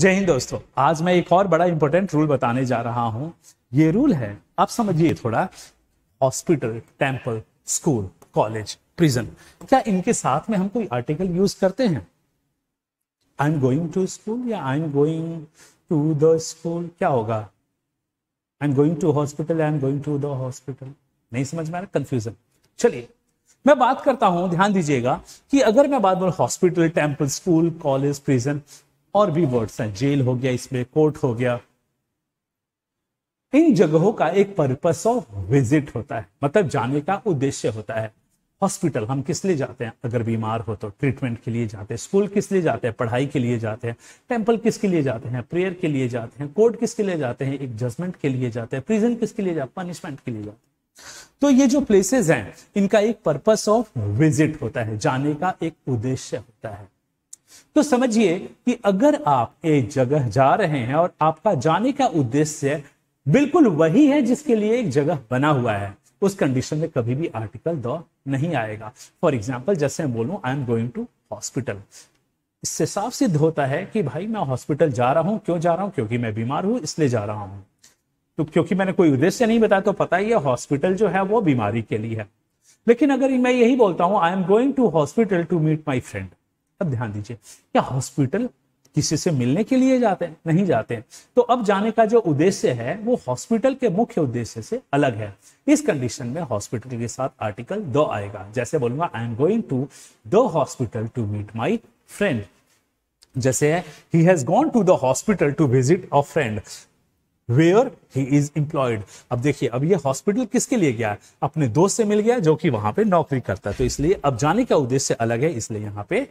जय हिंद दोस्तों आज मैं एक और बड़ा इंपॉर्टेंट रूल बताने जा रहा हूं ये रूल है आप समझिए थोड़ा hospital temple school college prison क्या इनके साथ में हम कोई आर्टिकल यूज करते हैं I am going to school या I am going to the school क्या होगा I am going to hospital I am going to the hospital नहीं समझ में आ रहा कंफ्यूजन चलिए मैं बात करता हूं ध्यान दीजिएगा कि अगर मैं बात बोल hospital temple school college prison और भी वर्ड्स हैं जेल हो गया इसमें कोर्ट हो गया इन जगहों का एक पर्पस ऑफ विजिट होता है मतलब जाने का उद्देश्य होता है हॉस्पिटल हम किस लिए जाते हैं अगर बीमार हो तो ट्रीटमेंट के लिए जाते हैं स्कूल किस लिए जाते हैं पढ़ाई के लिए जाते हैं टेम्पल किसके लिए जाते हैं प्रेयर के लिए जाते हैं कोर्ट किसके लिए जाते हैं एक जजमेंट के लिए जाते हैं प्रिजन किसके लिए जाते पनिशमेंट के लिए जाते हैं तो ये जो प्लेसेस हैं इनका एक पर्पस ऑफ विजिट होता है जाने का एक उद्देश्य होता है तो समझिए कि अगर आप एक जगह जा रहे हैं और आपका जाने का उद्देश्य बिल्कुल वही है जिसके लिए एक जगह बना हुआ है उस कंडीशन में कभी भी आर्टिकल द नहीं आएगा फॉर एग्जाम्पल जैसे मैं बोलूं I am going to hospital इससे साफ सिद्ध होता है कि भाई मैं हॉस्पिटल जा रहा हूं क्यों जा रहा हूं क्योंकि मैं बीमार हूं इसलिए जा रहा हूं तो क्योंकि मैंने कोई उद्देश्य नहीं बताया तो पता ही है हॉस्पिटल जो है वो बीमारी के लिए है लेकिन अगर मैं यही बोलता हूं I am going to hospital to meet my friend अब ध्यान दीजिए क्या हॉस्पिटल किसी से मिलने के लिए जाते हैं नहीं जाते हैं तो अब जाने का जो उद्देश्य है वो हॉस्पिटल के मुख्य उद्देश्य से अलग है इस कंडीशन में हॉस्पिटल के साथ आर्टिकल दो आएगा जैसे बोलूंगा I am going to the hospital to meet my friend जैसे he has gone to the hospital to visit a friend where he is employed अब देखिए अब ये हॉस्पिटल किसके लिए गया अपने दोस्त से मिल गया जो कि वहां पे नौकरी करता है तो इसलिए अब जाने का उद्देश्य अलग है इसलिए यहाँ पे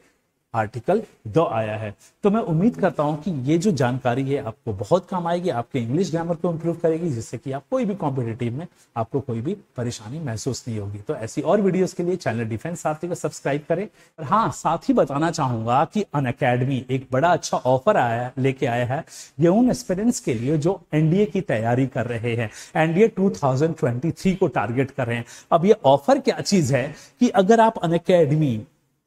आर्टिकल द आया है तो मैं उम्मीद करता हूं कि ये जो जानकारी है आपको बहुत काम आएगी आपके इंग्लिश ग्रामर को इम्प्रूव करेगी जिससे कि आप कोई भी कॉम्पिटेटिव में आपको कोई भी परेशानी महसूस नहीं होगी तो ऐसी और वीडियोस के लिए चैनल डिफेंस साथी को सब्सक्राइब करें और हाँ साथ ही बताना चाहूंगा कि अन एक बड़ा अच्छा ऑफर आया लेके आया है ये उन एक्सपीरियंस के लिए जो एनडीए की तैयारी कर रहे हैं एनडीए टू को टारगेट कर रहे हैं अब ये ऑफर क्या चीज है कि अगर आप अन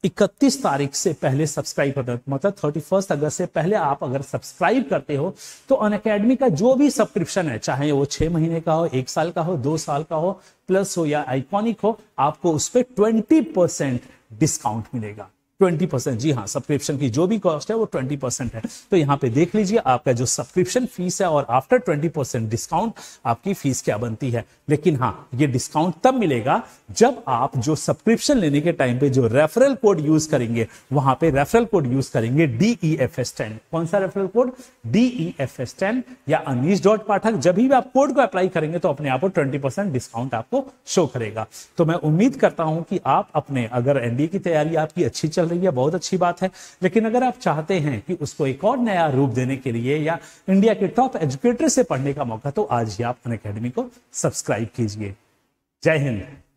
इकतीस तारीख से पहले सब्सक्राइब कर हो मतलब थर्टी फर्स्ट अगस्त से पहले आप अगर सब्सक्राइब करते हो तो अन अकेडमी का जो भी सब्सक्रिप्शन है चाहे वो छह महीने का हो एक साल का हो दो साल का हो प्लस हो या आइकॉनिक हो आपको उस पर ट्वेंटी परसेंट डिस्काउंट मिलेगा ट्वेंटी परसेंट जी हाँ सब्सक्रिप्शन की जो भी कॉस्ट है वो ट्वेंटी परसेंट है तो यहाँ पे देख लीजिए आपका जो सब्सक्रिप्शन फीस है और आफ्टर ट्वेंटी परसेंट डिस्काउंट आपकी फीस क्या बनती है लेकिन हाँ ये डिस्काउंट तब मिलेगा जब आप जो सब्सक्रिप्शन लेने के टाइम पे जो रेफरल कोड यूज करेंगे वहां पे रेफरल कोड यूज करेंगे डीई एफ एस टेन कौन सा referral code DE F S ten या अनीस डॉट पाठक जब भी आप कोड को अप्लाई करेंगे तो अपने आप को ट्वेंटी परसेंट डिस्काउंट आपको शो करेगा तो मैं उम्मीद करता हूं कि आप अपने अगर एनडीए की तैयारी आपकी अच्छी चल रही है बहुत अच्छी बात है लेकिन अगर आप चाहते हैं कि उसको एक और नया रूप देने के लिए या इंडिया के टॉप एजुकेटर से पढ़ने का मौका तो आज ही आप अन अकेडमी को सब्सक्राइब कीजिए जय हिंद